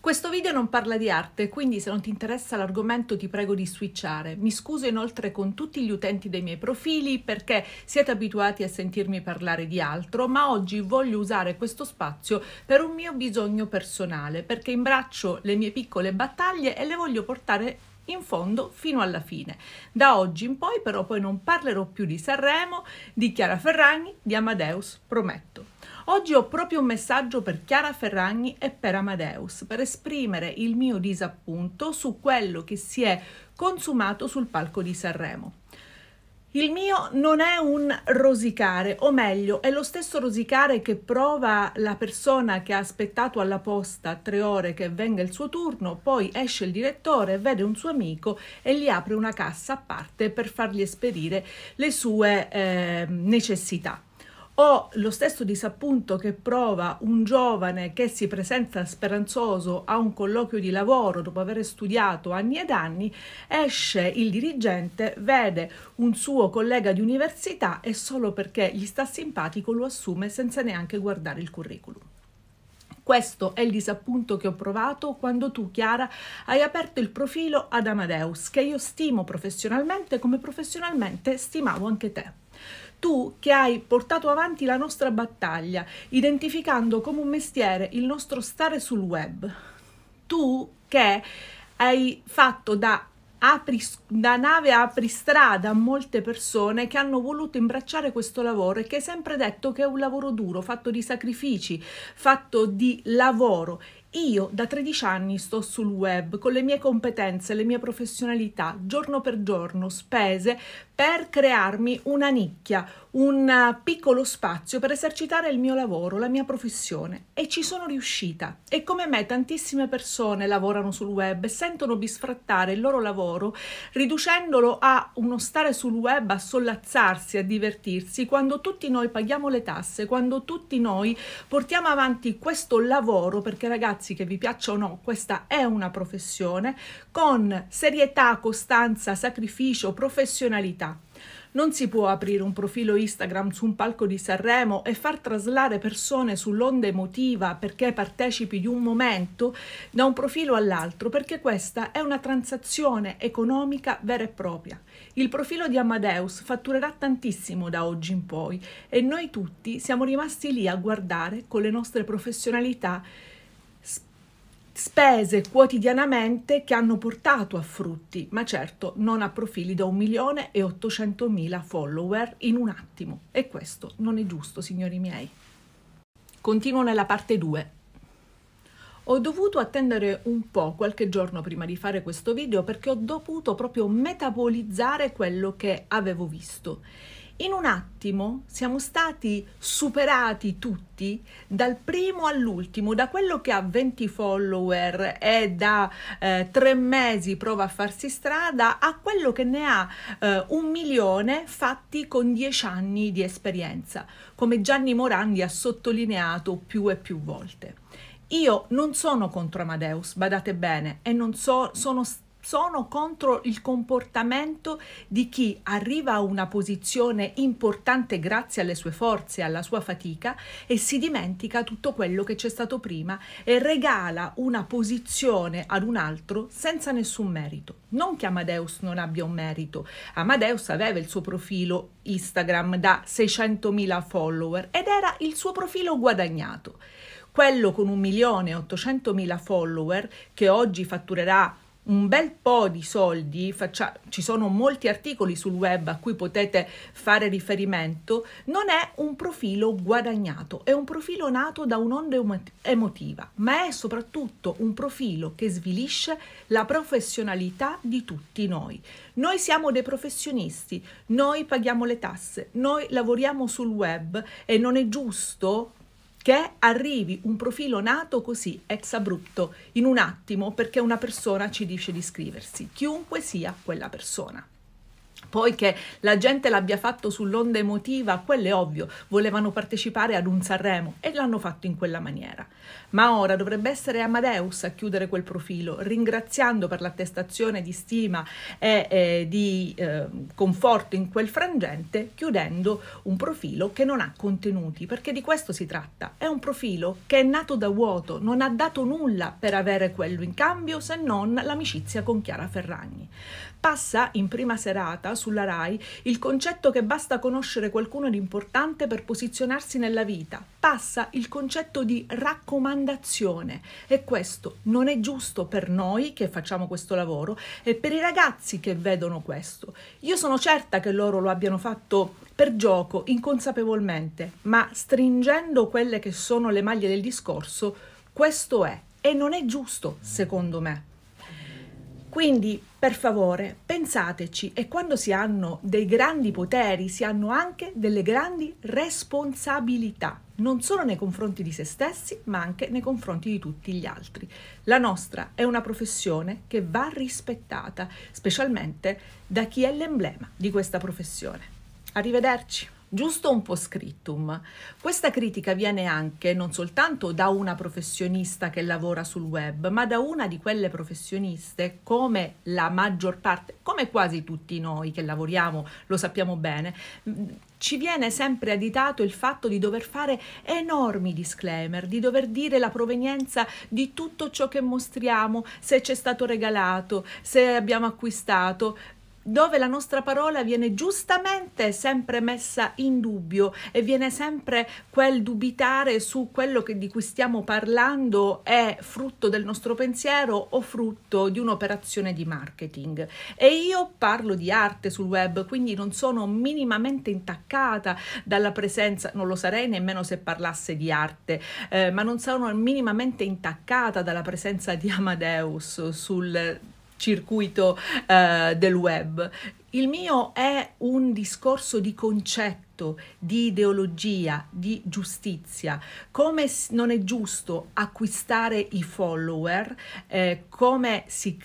Questo video non parla di arte, quindi se non ti interessa l'argomento ti prego di switchare. Mi scuso inoltre con tutti gli utenti dei miei profili perché siete abituati a sentirmi parlare di altro, ma oggi voglio usare questo spazio per un mio bisogno personale, perché imbraccio le mie piccole battaglie e le voglio portare in fondo fino alla fine. Da oggi in poi però poi non parlerò più di Sanremo, di Chiara Ferragni, di Amadeus, prometto. Oggi ho proprio un messaggio per Chiara Ferragni e per Amadeus per esprimere il mio disappunto su quello che si è consumato sul palco di Sanremo. Il mio non è un rosicare, o meglio, è lo stesso rosicare che prova la persona che ha aspettato alla posta tre ore che venga il suo turno, poi esce il direttore, vede un suo amico e gli apre una cassa a parte per fargli esperire le sue eh, necessità o lo stesso disappunto che prova un giovane che si presenta speranzoso a un colloquio di lavoro dopo aver studiato anni ed anni, esce il dirigente, vede un suo collega di università e solo perché gli sta simpatico lo assume senza neanche guardare il curriculum. Questo è il disappunto che ho provato quando tu, Chiara, hai aperto il profilo ad Amadeus, che io stimo professionalmente come professionalmente stimavo anche te tu che hai portato avanti la nostra battaglia, identificando come un mestiere il nostro stare sul web, tu che hai fatto da apri, la nave apri strada a molte persone che hanno voluto imbracciare questo lavoro e che hai sempre detto che è un lavoro duro, fatto di sacrifici, fatto di lavoro io da 13 anni sto sul web con le mie competenze, le mie professionalità, giorno per giorno, spese, per crearmi una nicchia, un piccolo spazio per esercitare il mio lavoro, la mia professione e ci sono riuscita. E come me tantissime persone lavorano sul web e sentono bisfrattare il loro lavoro riducendolo a uno stare sul web, a sollazzarsi, a divertirsi, quando tutti noi paghiamo le tasse, quando tutti noi portiamo avanti questo lavoro perché ragazzi ragazzi, che vi piaccia o no, questa è una professione con serietà, costanza, sacrificio, professionalità. Non si può aprire un profilo Instagram su un palco di Sanremo e far traslare persone sull'onda emotiva perché partecipi di un momento da un profilo all'altro, perché questa è una transazione economica vera e propria. Il profilo di Amadeus fatturerà tantissimo da oggi in poi e noi tutti siamo rimasti lì a guardare con le nostre professionalità spese quotidianamente che hanno portato a frutti, ma certo non a profili da 1.800.000 follower in un attimo. E questo non è giusto, signori miei. Continuo nella parte 2. Ho dovuto attendere un po' qualche giorno prima di fare questo video perché ho dovuto proprio metabolizzare quello che avevo visto in un attimo siamo stati superati tutti dal primo all'ultimo, da quello che ha 20 follower e da eh, tre mesi prova a farsi strada a quello che ne ha eh, un milione fatti con dieci anni di esperienza, come Gianni Morandi ha sottolineato più e più volte. Io non sono contro Amadeus, badate bene, e non so, sono stato sono contro il comportamento di chi arriva a una posizione importante grazie alle sue forze, alla sua fatica e si dimentica tutto quello che c'è stato prima e regala una posizione ad un altro senza nessun merito. Non che Amadeus non abbia un merito, Amadeus aveva il suo profilo Instagram da 600.000 follower ed era il suo profilo guadagnato. Quello con 1.800.000 follower che oggi fatturerà un bel po' di soldi, faccia, ci sono molti articoli sul web a cui potete fare riferimento, non è un profilo guadagnato, è un profilo nato da un'onda emotiva, ma è soprattutto un profilo che svilisce la professionalità di tutti noi. Noi siamo dei professionisti, noi paghiamo le tasse, noi lavoriamo sul web e non è giusto che arrivi un profilo nato così, ex abrupto, in un attimo, perché una persona ci dice di iscriversi, chiunque sia quella persona. Poi che la gente l'abbia fatto sull'onda emotiva, quello è ovvio, volevano partecipare ad un Sanremo e l'hanno fatto in quella maniera. Ma ora dovrebbe essere Amadeus a chiudere quel profilo, ringraziando per l'attestazione di stima e eh, di eh, conforto in quel frangente, chiudendo un profilo che non ha contenuti, perché di questo si tratta. È un profilo che è nato da vuoto, non ha dato nulla per avere quello in cambio se non l'amicizia con Chiara Ferragni. Passa in prima serata sulla RAI il concetto che basta conoscere qualcuno di importante per posizionarsi nella vita, passa il concetto di raccomandazione e questo non è giusto per noi che facciamo questo lavoro e per i ragazzi che vedono questo. Io sono certa che loro lo abbiano fatto per gioco, inconsapevolmente, ma stringendo quelle che sono le maglie del discorso, questo è e non è giusto secondo me. Quindi, per favore, pensateci e quando si hanno dei grandi poteri si hanno anche delle grandi responsabilità, non solo nei confronti di se stessi, ma anche nei confronti di tutti gli altri. La nostra è una professione che va rispettata, specialmente da chi è l'emblema di questa professione. Arrivederci giusto un po' scrittum. Questa critica viene anche non soltanto da una professionista che lavora sul web, ma da una di quelle professioniste come la maggior parte, come quasi tutti noi che lavoriamo, lo sappiamo bene, ci viene sempre additato il fatto di dover fare enormi disclaimer, di dover dire la provenienza di tutto ciò che mostriamo, se ci è stato regalato, se abbiamo acquistato, dove la nostra parola viene giustamente sempre messa in dubbio e viene sempre quel dubitare su quello che, di cui stiamo parlando è frutto del nostro pensiero o frutto di un'operazione di marketing. E io parlo di arte sul web, quindi non sono minimamente intaccata dalla presenza, non lo sarei nemmeno se parlasse di arte, eh, ma non sono minimamente intaccata dalla presenza di Amadeus sul circuito eh, del web. Il mio è un discorso di concetto di ideologia, di giustizia, come non è giusto acquistare i follower, eh, come si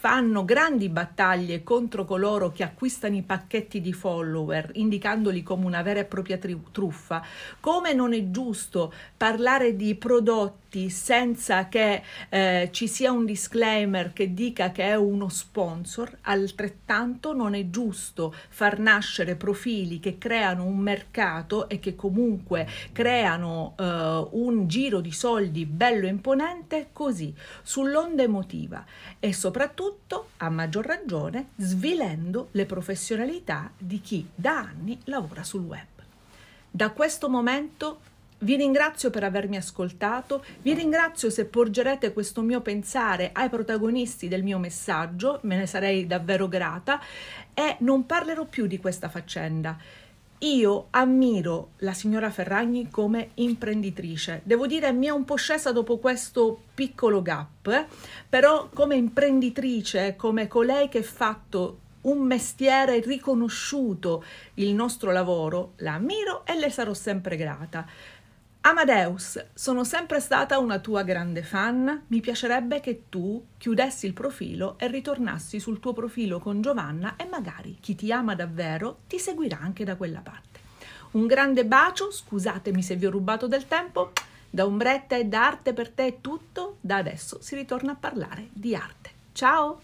fanno grandi battaglie contro coloro che acquistano i pacchetti di follower, indicandoli come una vera e propria truffa, come non è giusto parlare di prodotti senza che eh, ci sia un disclaimer che dica che è uno sponsor, altrettanto non è giusto far nascere profili che creano un mercato e che comunque creano eh, un giro di soldi bello imponente così, sull'onda emotiva e soprattutto soprattutto, a maggior ragione, svilendo le professionalità di chi da anni lavora sul web. Da questo momento vi ringrazio per avermi ascoltato, vi ringrazio se porgerete questo mio pensare ai protagonisti del mio messaggio, me ne sarei davvero grata e non parlerò più di questa faccenda. Io ammiro la signora Ferragni come imprenditrice. Devo dire mi è un po' scesa dopo questo piccolo gap, però come imprenditrice, come colei che ha fatto un mestiere riconosciuto il nostro lavoro, la ammiro e le sarò sempre grata. Amadeus, sono sempre stata una tua grande fan, mi piacerebbe che tu chiudessi il profilo e ritornassi sul tuo profilo con Giovanna e magari chi ti ama davvero ti seguirà anche da quella parte. Un grande bacio, scusatemi se vi ho rubato del tempo, da Ombretta e da Arte per te è tutto, da adesso si ritorna a parlare di arte. Ciao!